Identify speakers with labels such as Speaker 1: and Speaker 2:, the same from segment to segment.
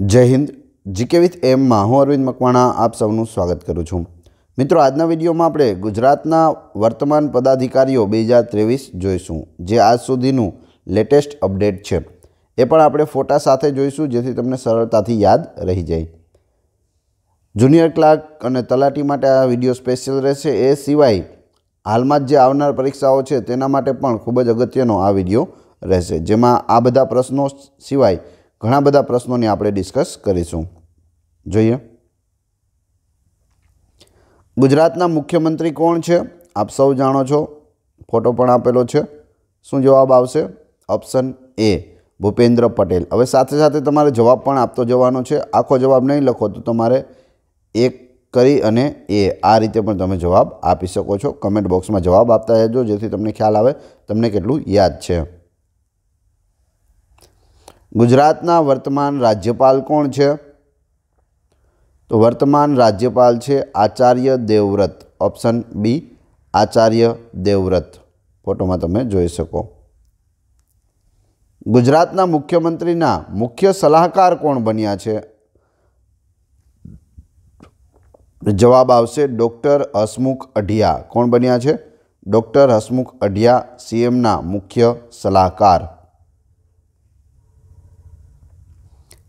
Speaker 1: જય Hind GK with એમમાં હું અરવિંદ મકવાણા આપ સૌનું સ્વાગત કરું છું મિત્રો આજના વિડીયોમાં આપણે ગુજરાતના વર્તમાન પદાધિકારીઓ બે હજાર ત્રેવીસ જોઈશું જે આજ સુધીનું લેટેસ્ટ અપડેટ છે એ પણ આપણે ફોટા સાથે જોઈશું જેથી તમને સરળતાથી યાદ રહી જાય જુનિયર ક્લાર્ક અને તલાટી માટે આ વિડીયો સ્પેશિયલ રહેશે એ સિવાય હાલમાં જ જે આવનાર પરીક્ષાઓ છે તેના માટે પણ ખૂબ જ અગત્યનો આ વિડીયો રહેશે જેમાં આ બધા પ્રશ્નો સિવાય ઘણા બધા પ્રશ્નોની આપણે ડિસ્કસ કરીશું જોઈએ ગુજરાતના મુખ્યમંત્રી કોણ છે આપ સૌ જાણો છો ફોટો પણ આપેલો છે શું જવાબ આવશે ઓપ્શન એ ભૂપેન્દ્ર પટેલ હવે સાથે સાથે તમારે જવાબ પણ આપતો જવાનો છે આખો જવાબ નહીં લખો તો તમારે એક કરી અને એ આ રીતે પણ તમે જવાબ આપી શકો છો કમેન્ટ બોક્સમાં જવાબ આપતા રહેજો જેથી તમને ખ્યાલ આવે તમને કેટલું યાદ છે ગુજરાતના વર્તમાન રાજ્યપાલ કોણ છે તો વર્તમાન રાજ્યપાલ છે આચાર્ય દેવવ્રત ઓપ્શન બી આચાર્ય દેવવ્રત ફોટોમાં તમે જોઈ શકો ગુજરાતના મુખ્યમંત્રીના મુખ્ય સલાહકાર કોણ બન્યા છે જવાબ આવશે ડૉક્ટર હસમુખ અઢિયા કોણ બન્યા છે ડૉક્ટર હસમુખ અઢિયા સીએમના મુખ્ય સલાહકાર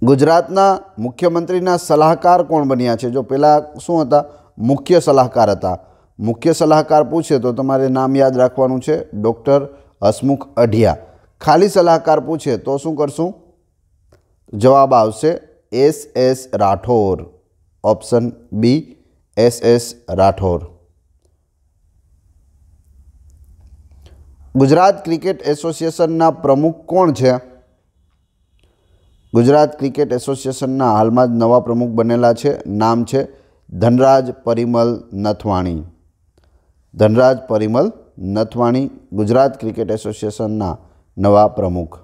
Speaker 1: ગુજરાતના મુખ્યમંત્રીના સલાહકાર કોણ બન્યા છે જો પહેલાં શું હતા મુખ્ય સલાહકાર હતા મુખ્ય સલાહકાર પૂછે તો તમારે નામ યાદ રાખવાનું છે ડૉક્ટર હસમુખ અઢિયા ખાલી સલાહકાર પૂછે તો શું કરશું જવાબ આવશે S S Rathore option B S S Rathore Gujarat cricket એસોસિએશનના પ્રમુખ કોણ છે ગુજરાત ક્રિકેટ એસોસિએશનના હાલમાં જ નવા પ્રમુખ બનેલા છે નામ છે ધનરાજ પરિમલ નથવાણી ધનરાજ પરિમલ નથવાણી ગુજરાત ક્રિકેટ એસોસિએશનના નવા પ્રમુખ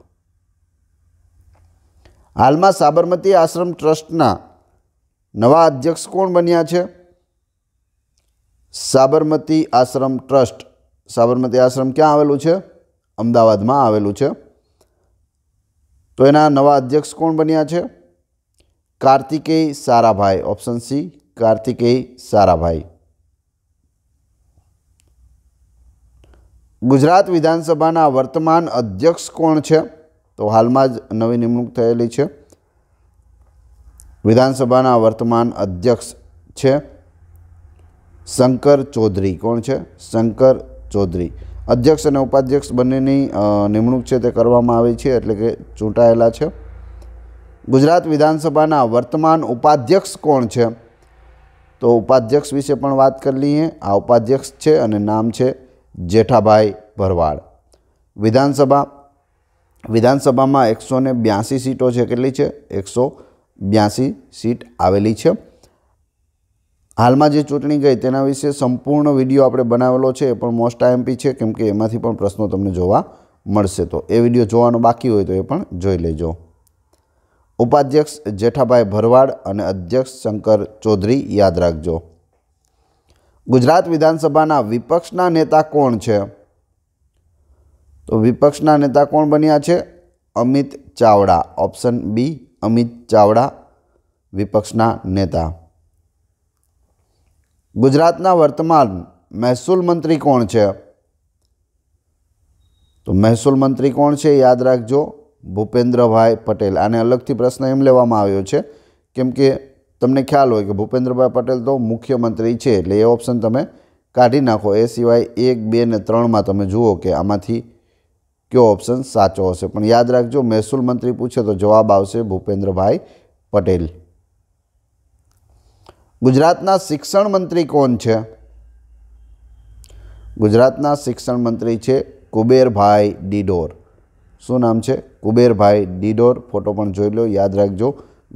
Speaker 1: હાલમાં સાબરમતી આશ્રમ ટ્રસ્ટના નવા અધ્યક્ષ કોણ બન્યા છે સાબરમતી આશ્રમ ટ્રસ્ટ સાબરમતી આશ્રમ ક્યાં આવેલું છે અમદાવાદમાં આવેલું છે તો એના નવા અધ્યક્ષ કોણ બન્યા છે કાર્તિકેય સારાભાઈ ઓપ્શન સી કાર્તિકેય સારાભાઈ ગુજરાત વિધાનસભાના વર્તમાન અધ્યક્ષ કોણ છે તો હાલમાં જ નવી નિમણૂક થયેલી છે વિધાનસભાના વર્તમાન અધ્યક્ષ છે શંકર ચૌધરી કોણ છે શંકર ચૌધરી અધ્યક્ષ અને ઉપાધ્યક્ષ બંનેની નિમણૂક છે તે કરવામાં આવી છે એટલે કે ચૂંટાયેલા છે ગુજરાત વિધાનસભાના વર્તમાન ઉપાધ્યક્ષ કોણ છે તો ઉપાધ્યક્ષ વિશે પણ વાત કરી લઈએ આ ઉપાધ્યક્ષ છે અને નામ છે જેઠાભાઈ ભરવાડ વિધાનસભા વિધાનસભામાં એકસો બ્યાસી સીટો છે કેટલી છે એકસો બ્યાસી સીટ આવેલી છે હાલમાં જે ચૂંટણી ગઈ તેના વિશે સંપૂર્ણ વિડીયો આપણે બનાવેલો છે પણ મોસ્ટ આઈએમપી છે કેમકે એમાંથી પણ પ્રશ્નો તમને જોવા મળશે તો એ વિડીયો જોવાનો બાકી હોય તો એ પણ જોઈ લેજો ઉપાધ્યક્ષ જેઠાભાઈ ભરવાડ અને અધ્યક્ષ શંકર ચૌધરી યાદ રાખજો ગુજરાત વિધાનસભાના વિપક્ષના નેતા કોણ છે તો વિપક્ષના નેતા કોણ બન્યા છે અમિત ચાવડા ઓપ્શન બી અમિત ચાવડા વિપક્ષના નેતા ગુજરાતના વર્તમાન મહેસૂલ મંત્રી કોણ છે તો મહેસૂલ મંત્રી કોણ છે યાદ રાખજો ભૂપેન્દ્રભાઈ પટેલ આને અલગથી પ્રશ્ન એમ લેવામાં આવ્યો છે કેમ કે તમને ખ્યાલ હોય કે ભૂપેન્દ્રભાઈ પટેલ તો મુખ્યમંત્રી છે એટલે એ ઓપ્શન તમે કાઢી નાખો એ સિવાય એક બે ને ત્રણમાં તમે જુઓ કે આમાંથી કયો ઓપ્શન સાચો હશે પણ યાદ રાખજો મહેસૂલ મંત્રી પૂછે તો જવાબ આવશે ભૂપેન્દ્રભાઈ પટેલ ગુજરાતના શિક્ષણ મંત્રી કોણ છે ગુજરાતના શિક્ષણ મંત્રી છે કુબેરભાઈ ડિડોર શું નામ છે કુબેરભાઈ ડિડોર ફોટો પણ જોઈ લો યાદ રાખજો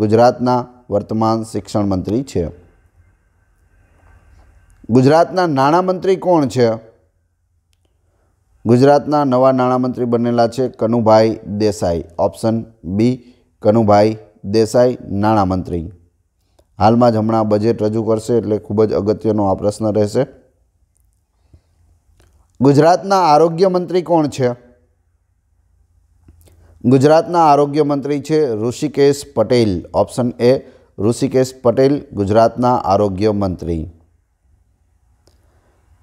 Speaker 1: ગુજરાતના વર્તમાન શિક્ષણ મંત્રી છે ગુજરાતના નાણામંત્રી કોણ છે ગુજરાતના નવા નાણામંત્રી બનેલા છે કનુભાઈ દેસાઈ ઓપ્શન બી કનુભાઈ દેસાઈ નાણામંત્રી હાલમાં જ હમણાં બજેટ રજૂ કરશે એટલે ખૂબ જ અગત્યનો આ પ્રશ્ન રહેશે ગુજરાતના આરોગ્ય મંત્રી કોણ છે ગુજરાતના આરોગ્ય મંત્રી છે ઋષિકેશ પટેલ ઓપ્શન એ ઋષિકેશ પટેલ ગુજરાતના આરોગ્ય મંત્રી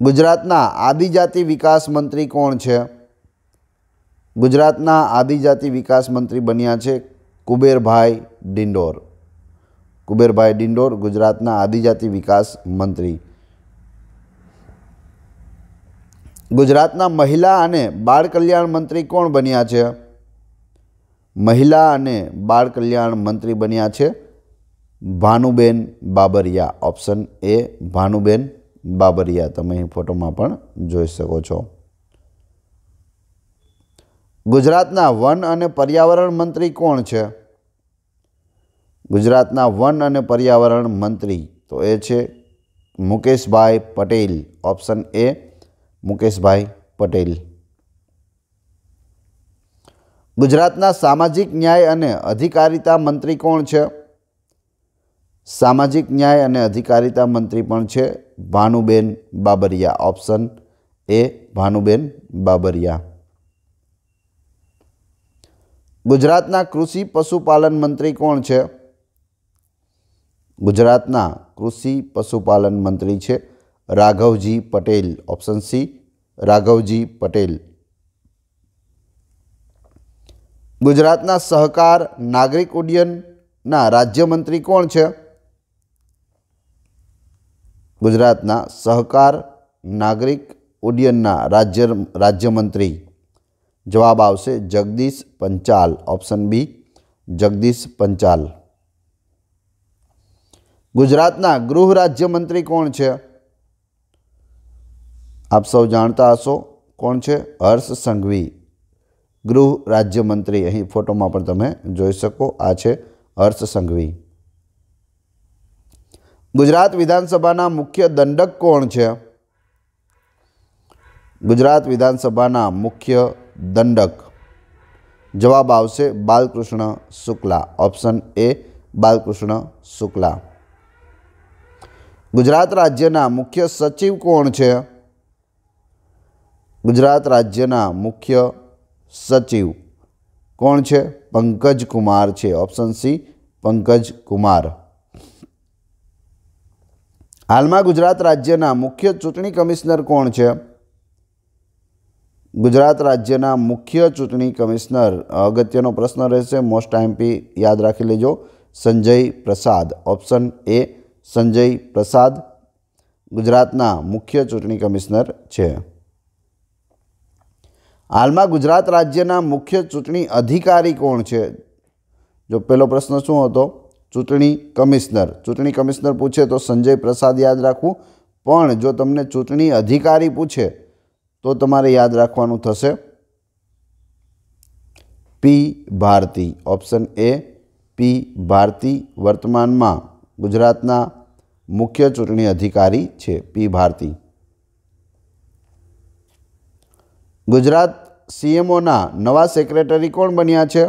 Speaker 1: ગુજરાતના આદિજાતિ વિકાસ મંત્રી કોણ છે ગુજરાતના આદિજાતિ વિકાસ મંત્રી બન્યા છે કુબેરભાઈ ડિંડોર કુબેરભાઈ ડિંડોર ગુજરાતના આદિજાતિ વિકાસ મંત્રી ગુજરાતના મહિલા અને બાળ કલ્યાણ મંત્રી કોણ બન્યા છે મહિલા અને બાળ કલ્યાણ મંત્રી બન્યા છે ભાનુબેન બાબરિયા ઓપ્શન એ ભાનુબેન બાબરિયા તમે અહીં ફોટોમાં પણ જોઈ શકો છો ગુજરાતના વન અને પર્યાવરણ મંત્રી કોણ છે ગુજરાતના વન અને પર્યાવરણ મંત્રી તો એ છે મુકેશભાઈ પટેલ ઓપ્શન એ મુકેશભાઈ પટેલ ગુજરાતના સામાજિક ન્યાય અને અધિકારિતા મંત્રી કોણ છે સામાજિક ન્યાય અને અધિકારિતા મંત્રી પણ છે ભાનુબેન બાબરિયા ઓપ્શન એ ભાનુબેન બાબરિયા ગુજરાતના કૃષિ પશુપાલન મંત્રી કોણ છે ગુજરાતના કૃષિ પશુપાલન મંત્રી છે રાઘવજી પટેલ ઓપ્શન સી રાઘવજી પટેલ ગુજરાતના સહકાર નાગરિક ઉડ્ડયનના રાજ્યમંત્રી કોણ છે ગુજરાતના સહકાર નાગરિક ઉડ્ડયનના રાજ્ય રાજ્યમંત્રી જવાબ આવશે જગદીશ પંચાલ ઓપ્શન બી જગદીશ પંચાલ ગુજરાતના ગૃહ રાજ્યમંત્રી કોણ છે આપ સૌ જાણતા હશો કોણ છે હર્ષ સંઘવી ગૃહ રાજ્યમંત્રી અહીં ફોટોમાં પણ તમે જોઈ શકો આ છે હર્ષ સંઘવી ગુજરાત વિધાનસભાના મુખ્ય દંડક કોણ છે ગુજરાત વિધાનસભાના મુખ્ય દંડક જવાબ આવશે બાલકૃષ્ણ શુક્લા ઓપ્શન એ બાલકૃષ્ણ શુક્લા गुजरात राज्यના મુખ્ય સચિવ કોણ છે ગુજરાત રાજ્યના મુખ્ય સચિવ કોણ છે પંકજ કુમાર છે ઓપ્શન સી પંકજ કુમાર આલમા ગુજરાત રાજ્યના મુખ્ય ચૂંટણી કમિશનર કોણ છે ગુજરાત રાજ્યના મુખ્ય ચૂંટણી કમિશનર આગત્યનો પ્રશ્ન રહેશે મોસ્ટ આઈએમપી યાદ રાખી લેજો સંજય પ્રસાદ ઓપ્શન એ સંજય પ્રસાદ ગુજરાતના મુખ્ય ચૂંટણી કમિશનર છે હાલમાં ગુજરાત રાજ્યના મુખ્ય ચૂંટણી અધિકારી કોણ છે જો પહેલો પ્રશ્ન શું હતો ચૂંટણી કમિશનર ચૂંટણી કમિશનર પૂછે તો સંજય પ્રસાદ યાદ રાખવું પણ જો તમને ચૂંટણી અધિકારી પૂછે તો તમારે યાદ રાખવાનું થશે P Bharati option A P Bharati વર્તમાનમાં ગુજરાત ના મુખ્ય ચૂંટણી અધિકારી છે પી ભારતી ગુજરાત सीएमओ ના નવા સેક્રેટરી કોણ બન્યા છે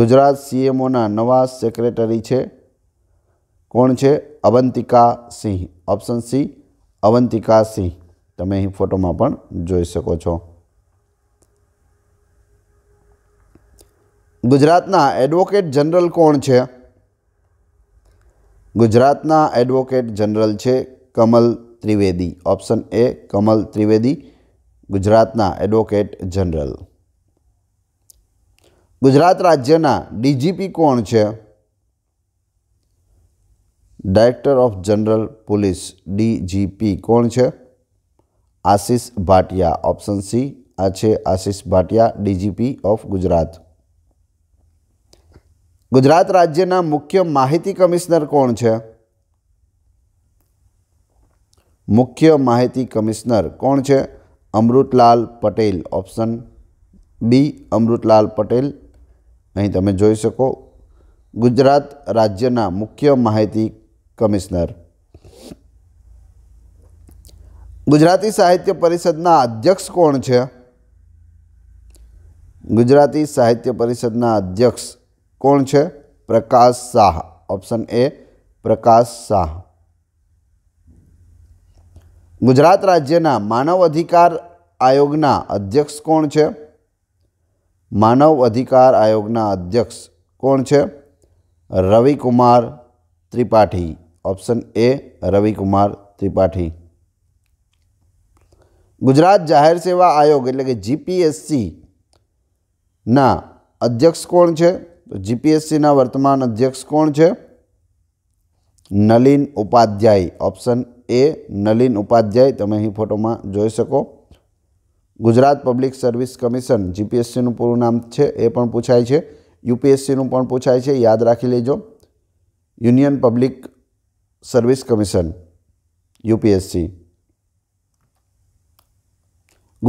Speaker 1: ગુજરાત सीएमओ ના નવા સેક્રેટરી છે કોણ છે Avantika C option C Avantika C તમે અહીં ફોટો માં પણ જોઈ શકો છો ગુજરાત ના એડવોકેટ જનરલ કોણ છે ગુજરાતના એડવોકેટ જનરલ છે કમલ ત્રિવેદી ઓપ્શન એ કમલ ત્રિવેદી ગુજરાતના એડવોકેટ જનરલ ગુજરાત રાજ્યના ડીજીપી કોણ છે director of general police DGP કોણ છે આશિષ ભાટિયા ઓપ્શન સી આ છે આશિષ ભાટિયા ડીજીપી ઓફ ગુજરાત ગુજરાત રાજ્યના મુખ્ય માહિતી કમિશનર કોણ છે મુખ્ય માહિતી કમિશનર કોણ છે અમૃતલાલ પટેલ ઓપ્શન બી અમૃતલાલ પટેલ અહીં તમે જોઈ શકો ગુજરાત રાજ્યના મુખ્ય માહિતી કમિશનર ગુજરાતી સાહિત્ય પરિષદના અધ્યક્ષ કોણ છે ગુજરાતી સાહિત્ય પરિષદના અધ્યક્ષ कौन है प्रकाश शाह ऑप्शन ए प्रकाश शाह गुजरात राज्य मानव अधिकार आयोग अध्यक्ष कोण है मानव अधिकार आयोग अध्यक्ष कोण है रविकुमार त्रिपाठी ऑप्शन ए रविकुमार त्रिपाठी गुजरात जाहिर सेवा आयोग एट्ल के जीपीएससी ना अध्यक्ष कोण छे તો જીપીએસસીના વર્તમાન અધ્યક્ષ કોણ છે નલિન ઉપાધ્યાય ઓપ્શન એ નલિન ઉપાધ્યાય તમે અહીં ફોટોમાં જોઈ શકો ગુજરાત પબ્લિક સર્વિસ કમિશન જીપીએસસીનું પૂરું નામ છે એ પણ પૂછાય છે યુપીએસસીનું પણ પૂછાય છે યાદ રાખી લેજો union public service commission UPSC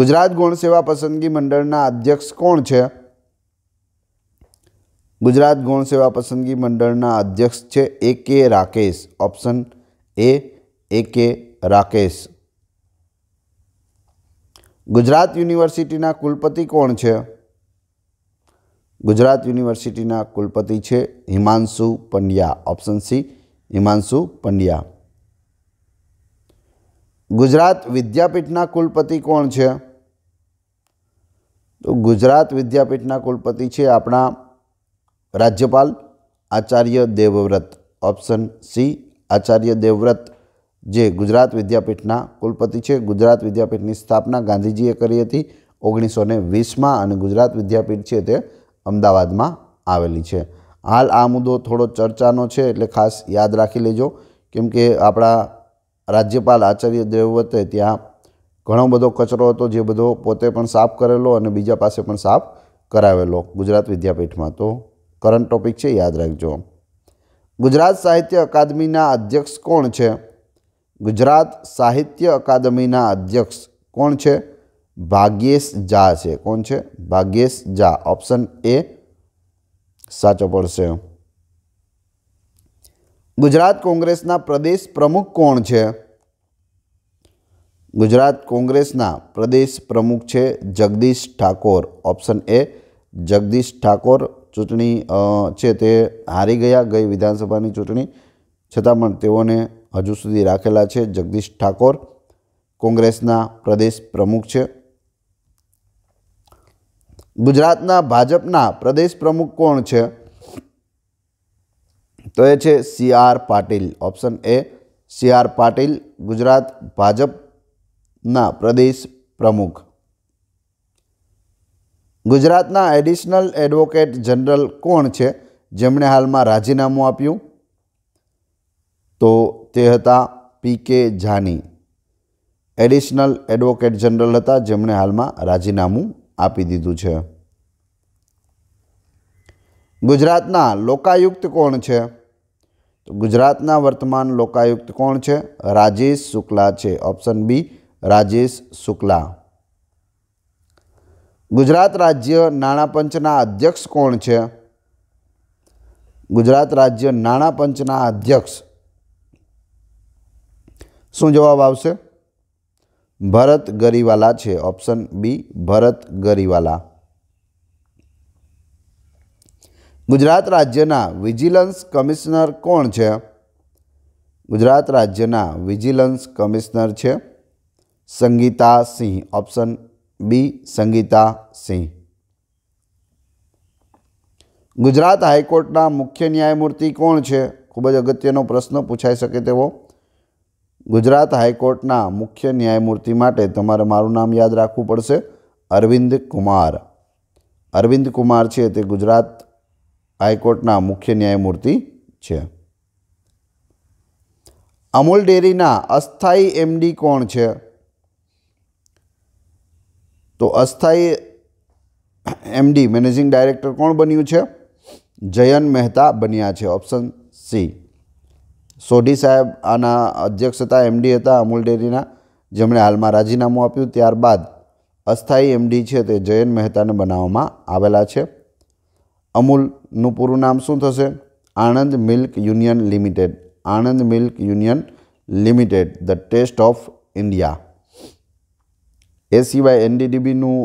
Speaker 1: Gujarat ગુણસેવા પસંદગી મંડળના અધ્યક્ષ કોણ છે गुजरात गौण सेवा पसंदगी मंडल अध्यक्ष है ए के राकेश ऑप्शन ए ए के राकेश गुजरात यूनिवर्सिटी कुलपति को है गुजरात यूनिवर्सिटी कुलपति है हिमांशु पंड्या ऑप्शन सी हिमांशु पंड्या गुजरात विद्यापीठ कुलपति कोण है तो गुजरात विद्यापीठ कुलपति है अपना રાજ્યપાલ આચાર્ય દેવવ્રત ઓપ્શન સી આચાર્ય દેવવ્રત જે ગુજરાત વિદ્યાપીઠના કુલપતિ છે ગુજરાત વિદ્યાપીઠની સ્થાપના ગાંધીજીએ કરી હતી ઓગણીસો ને વીસમાં અને ગુજરાત વિદ્યાપીઠ છે તે અમદાવાદમાં આવેલી છે હાલ આ મુદ્દો થોડો ચર્ચાનો છે એટલે ખાસ યાદ રાખી લેજો કેમ કે આપણા રાજ્યપાલ આચાર્ય દેવવ્રતે ત્યાં ઘણો બધો કચરો હતો જે બધો પોતે પણ સાફ કરેલો અને બીજા પાસે પણ સાફ કરાવેલો ગુજરાત વિદ્યાપીઠમાં તો કરંટ ટોપિક છે યાદ રાખજો ગુજરાત સાહિત્ય અકાદમીના અધ્યક્ષ કોણ છે ગુજરાત સાહિત્ય અકાદમીના અધ્યક્ષ કોણ છે ભાગ્યેશ ઝા છે કોણ છે ભાગ્યેશ ઝા ઓપ્શન એ સાચો પડશે ગુજરાત કોંગ્રેસના પ્રદેશ પ્રમુખ કોણ છે ગુજરાત કોંગ્રેસના પ્રદેશ પ્રમુખ છે જગદીશ ઠાકોર ઓપ્શન એ જગદીશ ઠાકોર ચૂંટણી છે તે હારી ગયા ગઈ વિધાનસભાની ચૂંટણી છતાં પણ તેઓને હજુ સુધી રાખેલા છે જગદીશ ઠાકોર કોંગ્રેસના પ્રદેશ પ્રમુખ છે ગુજરાતના ભાજપના પ્રદેશ પ્રમુખ કોણ છે તો એ છે C R Patil option A C R Patil Gujarat ભાજપના પ્રદેશ પ્રમુખ ગુજરાતના એડિશનલ એડવોકેટ જનરલ કોણ છે જેમણે હાલમાં રાજીનામું આપ્યું તો તે હતા પી કે જાની એડિશનલ એડવોકેટ જનરલ હતા જેમણે હાલમાં રાજીનામું આપી દીધું છે ગુજરાતના લોકાયુક્ત કોણ છે તો ગુજરાતના વર્તમાન લોકાયુક્ત કોણ છે રાજેશ શુક્લા છે ઓપ્શન બી રાજેશ શુક્લા ગુજરાત રાજ્ય નાણાં પંચના અધ્યક્ષ કોણ છે ગુજરાત રાજ્ય નાણાં પંચના અધ્યક્ષ શું જવાબ આવશે ભરત ગરીવાલા છે ઓપ્શન બી ભરત ગરીવાલા ગુજરાત રાજ્યના વિજિલન્સ કમિશનર કોણ છે ગુજરાત રાજ્યના વિજિલન્સ કમિશનર છે સંગીતા સિંહ ઓપ્શન બી સંગીતા સિંહ ગુજરાત હાઈકોર્ટના મુખ્ય ન્યાયમૂર્તિ કોણ છે ખૂબ જ અગત્યનો પ્રશ્ન પૂછાઈ શકે તેવો ગુજરાત હાઈકોર્ટના મુખ્ય ન્યાયમૂર્તિ માટે તમારે મારું નામ યાદ રાખવું પડશે અરવિંદ કુમાર અરવિંદ કુમાર છે તે ગુજરાત હાઈકોર્ટના મુખ્ય ન્યાયમૂર્તિ છે અમૂલ ડેરીના અસ્થાયી એમડી કોણ છે તો અસ્થાયી એમડી મેનેજિંગ ડાયરેક્ટર કોણ બન્યું છે જયન મહેતા બન્યા છે ઓપ્શન સી સોઢી સાહેબ આના અધ્યક્ષ હતા એમડી હતા અમૂલ ડેરીના જેમણે હાલમાં રાજીનામું આપ્યું ત્યારબાદ અસ્થાયી એમડી છે તે જયન મહેતાને બનાવવામાં આવેલા છે અમૂલનું પૂરું નામ શું થશે Anand milk union limited Anand milk union limited the taste of India એ સિવાય એનડીડીબીનું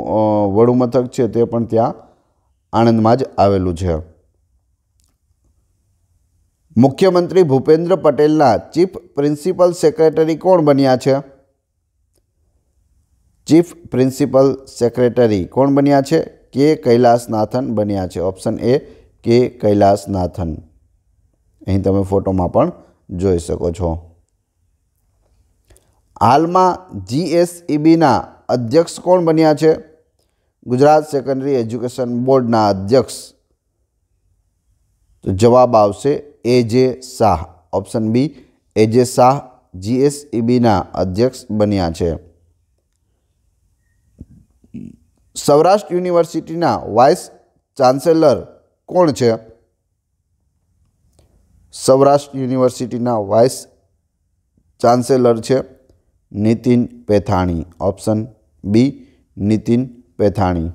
Speaker 1: વડુમથક છે તે પણ ત્યાં આણંદમાં જ આવેલું છે મુખ્યમંત્રી ભૂપેન્દ્ર પટેલના ચીફ પ્રિન્સિપલ સેક્રેટરી કોણ બન્યા છે ચીફ પ્રિન્સિપલ સેક્રેટરી કોણ બન્યા છે કે કૈલાસનાથન બન્યા છે ઓપ્શન એ કે કૈલાસનાથન અહીં તમે ફોટોમાં પણ જોઈ શકો છો હાલમાં જીએસઈબીના અધ્યક્ષ કોણ બન્યા છે ગુજરાત સેકન્ડરી એજ્યુકેશન બોર્ડના અધ્યક્ષ તો જવાબ આવશે એ જે શાહ ઓપ્શન બી એ જે શાહ જીએસઈબીના અધ્યક્ષ બન્યા છે સૌરાષ્ટ્ર યુનિવર્સિટીના વાઇસ ચાન્સેલર કોણ છે સૌરાષ્ટ્ર યુનિવર્સિટીના વાઇસ ચાન્સેલર છે Nitin Pethani option B Nitin Pethani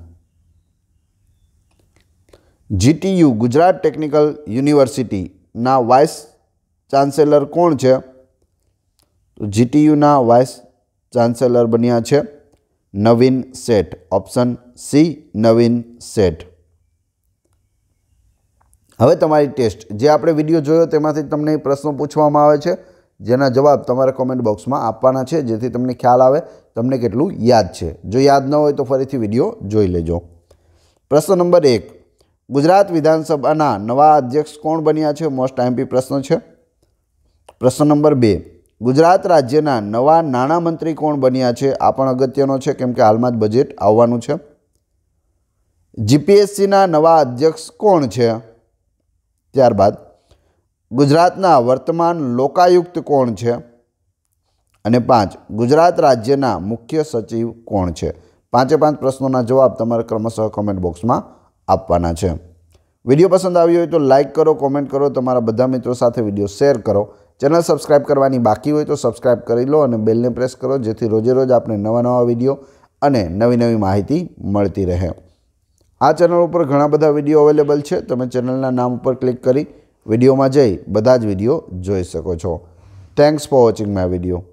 Speaker 1: GTU Gujarat technical યુનિવર્સિટીના વાઇસ ચાન્સેલર કોણ છે તો જીટીયુના વાઇસ ચાન્સેલર બન્યા છે નવીન શેઠ ઓપ્શન સી નવીન શેઠ હવે તમારી ટેસ્ટ જે આપણે વિડીયો જોયો તેમાંથી તમને પ્રશ્નો પૂછવામાં આવે છે જેના જવાબ તમારે કોમેન્ટ બોક્સમાં આપવાના છે જેથી તમને ખ્યાલ આવે તમને કેટલું યાદ છે જો યાદ ન હોય તો ફરીથી વિડીયો જોઈ લેજો પ્રશ્ન નંબર એક ગુજરાત વિધાનસભાના નવા અધ્યક્ષ કોણ બન્યા છે મોસ્ટ આઈએમપી પ્રશ્ન છે પ્રશ્ન નંબર બે ગુજરાત રાજ્યના નવા નાણામંત્રી કોણ બન્યા છે આ પણ અગત્યનો છે કેમ કે હાલમાં જ બજેટ આવવાનું છે જીપીએસસીના નવા અધ્યક્ષ કોણ છે ત્યારબાદ ગુજરાતના વર્તમાન લોકાયુક્ત કોણ છે અને પાંચ ગુજરાત રાજ્યના મુખ્ય સચિવ કોણ છે પાંચે પાંચ પ્રશ્નોના જવાબ તમારા ક્રમશઃ કોમેન્ટ બોક્સમાં આપવાના છે વિડીયો પસંદ આવ્યો હોય તો લાઇક કરો કોમેન્ટ કરો તમારા બધા મિત્રો સાથે વિડીયો શેર કરો ચેનલ સબસ્ક્રાઈબ કરવાની બાકી હોય તો સબસ્ક્રાઈબ કરી લો અને બેલને પ્રેસ કરો જેથી રોજે રોજ આપણે નવા નવા વિડીયો અને નવી નવી માહિતી મળતી રહે આ ચેનલ ઉપર ઘણા બધા વિડીયો અવેલેબલ છે તમે ચેનલના નામ ઉપર ક્લિક કરી વિડીયોમાં જઈ બધા જ વિડીયો જોઈ શકો છો thanks for watching my video